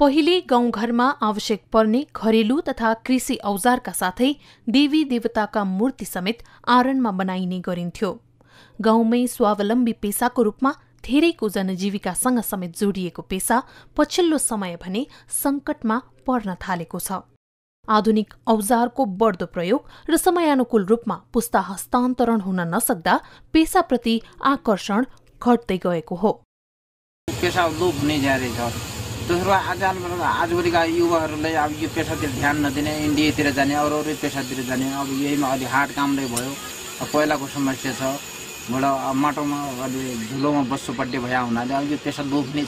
पहिले गाउँघरमा आवश्यक पर्ने घरेलु तथा कृषि औजारका साथै देवी देवताका मूर्ति समेत आरणमा बनाइने गरिन्थ्यो गाउँमै स्वावलम्बी पेसाको रूपमा धेरैको जनजीविकासँग समेत जोडिएको पेसा पछिल्लो समय भने सङ्कटमा पर्न थालेको छ आधुनिक औजारको बढ्दो प्रयोग र समयानुकूल रूपमा पुस्ता हस्तान्तरण हुन नसक्दा पेसाप्रति आकर्षण घट्दै गएको हो पेसा दोस्रो आजहाल आजभोलिका युवाहरूलाई अब यो पेसातिर ध्यान नदिने इन्डियातिर जाने अरू अरू पेसातिर जाने अब यहीमा अलि हार्ड कामले भयो पहिलाको समस्या छ बाट माटोमा अलि धुलोमा बस्नुपट्टि भए हुनाले अब यो पेसा लोभ्ने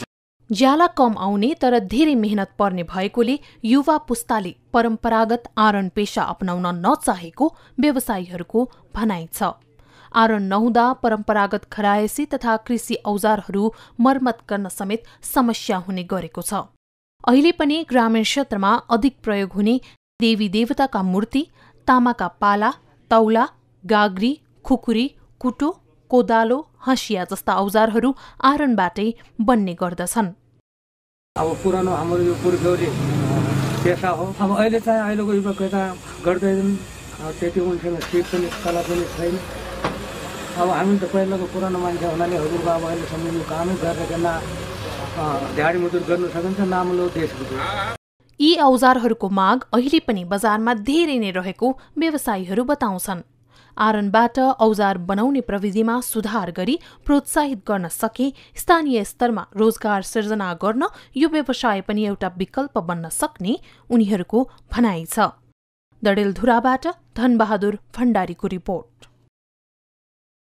ज्याला कम आउने तर धेरै मेहनत पर्ने भएकोले युवा पुस्ताले परम्परागत आरण पेसा अपनाउन नचाहेको व्यवसायीहरूको भनाइ छ आरण नहुँदा परम्परागत खरायसी तथा कृषि औजारहरू मर्मत गर्न समेत समस्या हुने गरेको छ अहिले पनि ग्रामीण क्षेत्रमा अधिक प्रयोग हुने देवी देवताका मूर्ति तामाका पाला तौला गाग्री खुकुरी कुटो कोदालो हँसिया जस्ता औजारहरू आरनबाटै बन्ने गर्दछन् अब पुरानो हाम्रो यो पुर्ख्यौली पेसा हो अब अहिले चाहिँ अहिलेको युवा गर्दैनन् त्यति मान्छेमा सिप पनि कला पनि छैन अब हामी त पहिलाको पुरानो मान्छे हुनाले हजुरबा अब अहिलेसम्म यो कामै गरिकन मजुर गर्नु सकिन्छ नामलो देशको यी औजारहरूको माग अहिले पनि बजारमा धेरै नै रहेको व्यवसायीहरू बताउँछन् आरनबाट औजार बनाउने प्रविधिमा सुधार गरी प्रोत्साहित गर्न सके स्थानीय स्तरमा रोजगार सिर्जना गर्न यो व्यवसाय पनि एउटा विकल्प बन्न सक्ने उनीहरूको भनाइ छ दडेलधुराबाट धनबहादुर भण्डारीको रिपोर्ट